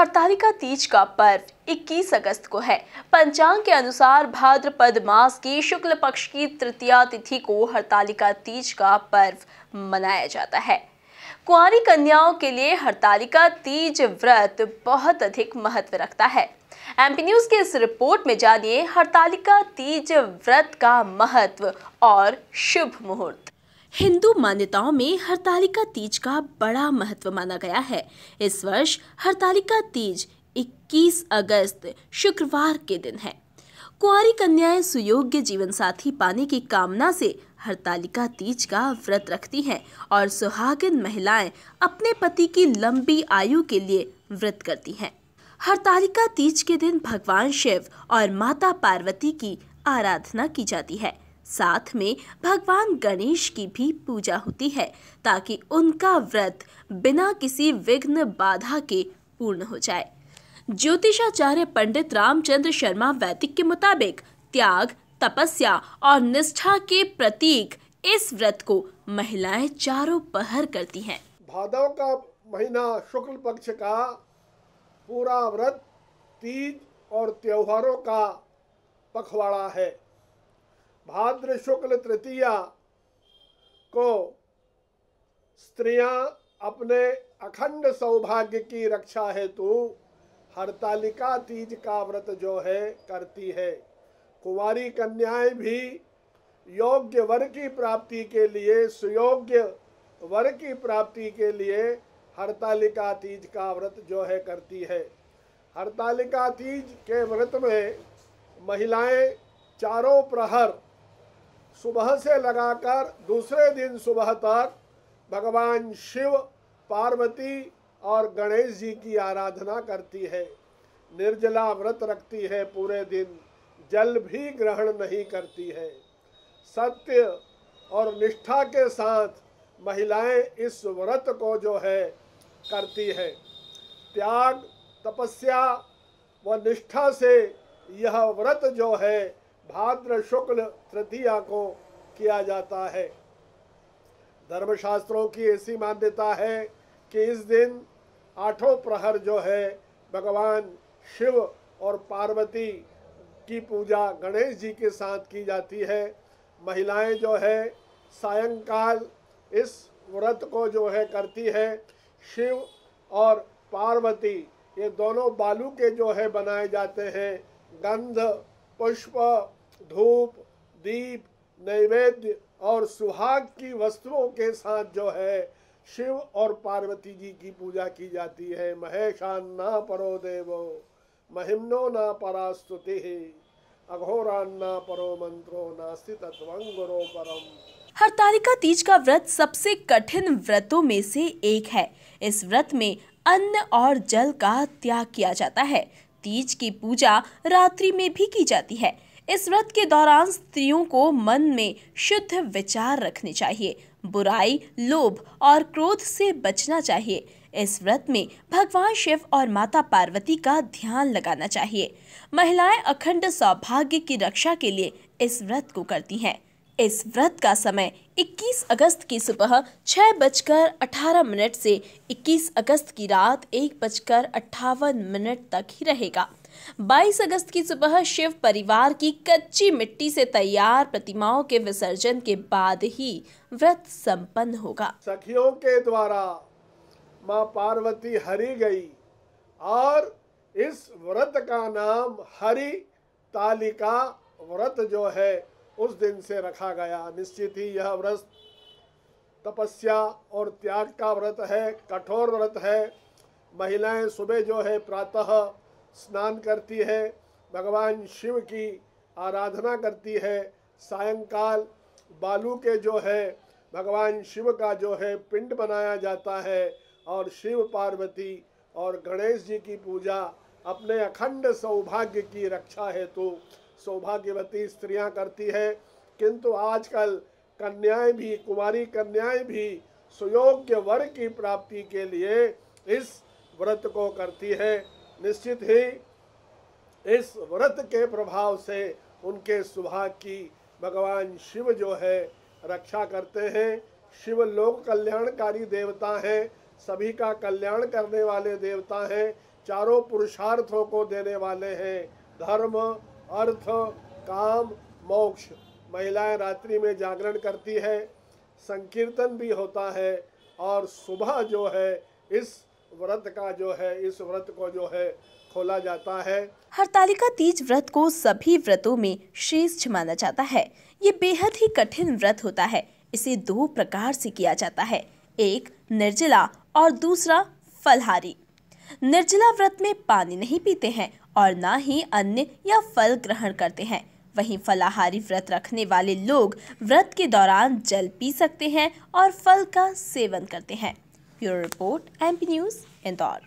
हरतालिका तीज का पर्व 21 अगस्त को है पंचांग के अनुसार भाद्रपद मास की शुक्ल पक्ष की तृतीया तिथि को हरतालिका तीज का पर्व मनाया जाता है कुआरी कन्याओं के लिए हरतालिका तीज व्रत बहुत अधिक महत्व रखता है एमपी न्यूज के इस रिपोर्ट में जानिए हरतालिका तीज व्रत का महत्व और शुभ मुहूर्त हिंदू मान्यताओं में हरतालिका तीज का बड़ा महत्व माना गया है इस वर्ष हरतालिका तीज 21 अगस्त शुक्रवार के दिन है कुआरी कन्याएं सुयोग्य जीवन साथी पाने की कामना से हरतालिका तीज का व्रत रखती हैं और सुहागिन महिलाएं अपने पति की लंबी आयु के लिए व्रत करती हैं हरतालिका तीज के दिन भगवान शिव और माता पार्वती की आराधना की जाती है साथ में भगवान गणेश की भी पूजा होती है ताकि उनका व्रत बिना किसी विघ्न बाधा के पूर्ण हो जाए ज्योतिषाचार्य पंडित रामचंद्र शर्मा वैदिक के मुताबिक त्याग तपस्या और निष्ठा के प्रतीक इस व्रत को महिलाएं चारों पहर करती हैं भादव का महीना शुक्ल पक्ष का पूरा व्रत तीज और त्योहारों का पखवाड़ा है भाद्र शुक्ल तृतीया को स्त्रियां अपने अखंड सौभाग्य की रक्षा हेतु हरतालिका तीज का व्रत जो है करती है कुमारी कन्याएं भी योग्य वर की प्राप्ति के लिए सुयोग्य वर की प्राप्ति के लिए हरतालिका तीज का व्रत जो है करती है हरतालिका तीज के व्रत में महिलाएं चारों प्रहर सुबह से लगाकर दूसरे दिन सुबह तक भगवान शिव पार्वती और गणेश जी की आराधना करती है निर्जला व्रत रखती है पूरे दिन जल भी ग्रहण नहीं करती है सत्य और निष्ठा के साथ महिलाएं इस व्रत को जो है करती है त्याग तपस्या व निष्ठा से यह व्रत जो है भाद्र शुक्ल तृतीया को किया जाता है धर्मशास्त्रों की ऐसी मान्यता है कि इस दिन आठों प्रहर जो है भगवान शिव और पार्वती की पूजा गणेश जी के साथ की जाती है महिलाएं जो है सायंकाल इस व्रत को जो है करती है शिव और पार्वती ये दोनों बालू के जो है बनाए जाते हैं गंध पुष्प धूप दीप नैवेद्य और सुहाग की वस्तुओं के साथ जो है शिव और पार्वती जी की पूजा की जाती है महेशान ना परो देवो महिमनो ना परास्तुति अघोरान ना परो मंत्रो नास्ति तत्वंगरो परम हरतालिका तीज का व्रत सबसे कठिन व्रतों में से एक है इस व्रत में अन्न और जल का त्याग किया जाता है तीज की पूजा रात्रि में भी की जाती है इस व्रत के दौरान स्त्रियों को मन में शुद्ध विचार रखने चाहिए बुराई लोभ और क्रोध से बचना चाहिए इस व्रत में भगवान शिव और माता पार्वती का ध्यान लगाना चाहिए महिलाएं अखंड सौभाग्य की रक्षा के लिए इस व्रत को करती हैं इस व्रत का समय 21 अगस्त की सुबह छः बजकर अठारह मिनट से 21 अगस्त की रात एक बजकर अट्ठावन मिनट तक ही रहेगा 22 अगस्त की सुबह शिव परिवार की कच्ची मिट्टी से तैयार प्रतिमाओं के विसर्जन के बाद ही व्रत संपन्न होगा सखियों के द्वारा माँ पार्वती हरी गई और इस व्रत का नाम हरि तालिका व्रत जो है उस दिन से रखा गया निश्चित ही यह व्रत तपस्या और त्याग का व्रत है कठोर व्रत है महिलाएं सुबह जो है प्रातः स्नान करती है भगवान शिव की आराधना करती है सायंकाल बालू के जो है भगवान शिव का जो है पिंड बनाया जाता है और शिव पार्वती और गणेश जी की पूजा अपने अखंड सौभाग्य की रक्षा हेतु सौभाग्यवती स्त्रियां करती है किंतु आजकल कन्याएं भी कुमारी कन्याएं भी सुयोग्य वर की प्राप्ति के लिए इस व्रत को करती है निश्चित ही इस व्रत के प्रभाव से उनके सुभाग की भगवान शिव जो है रक्षा करते हैं शिव लोक कल्याणकारी देवता हैं सभी का कल्याण करने वाले देवता हैं चारों पुरुषार्थों को देने वाले हैं धर्म अर्थ काम मोक्ष महिलाएं रात्रि में जागरण करती है संकीर्तन भी होता है और सुबह जो है इस व्रत का जो है इस व्रत को जो है खोला जाता है हरतालिका तीज व्रत को सभी व्रतों में श्रेष्ठ माना जाता है ये बेहद ही कठिन व्रत होता है इसे दो प्रकार से किया जाता है एक निर्जला और दूसरा फलहारी निर्जला व्रत में पानी नहीं पीते हैं और ना ही अन्य या फल ग्रहण करते हैं वहीं फलाहारी व्रत रखने वाले लोग व्रत के दौरान जल पी सकते हैं और फल का सेवन करते हैं bureau report M news Indore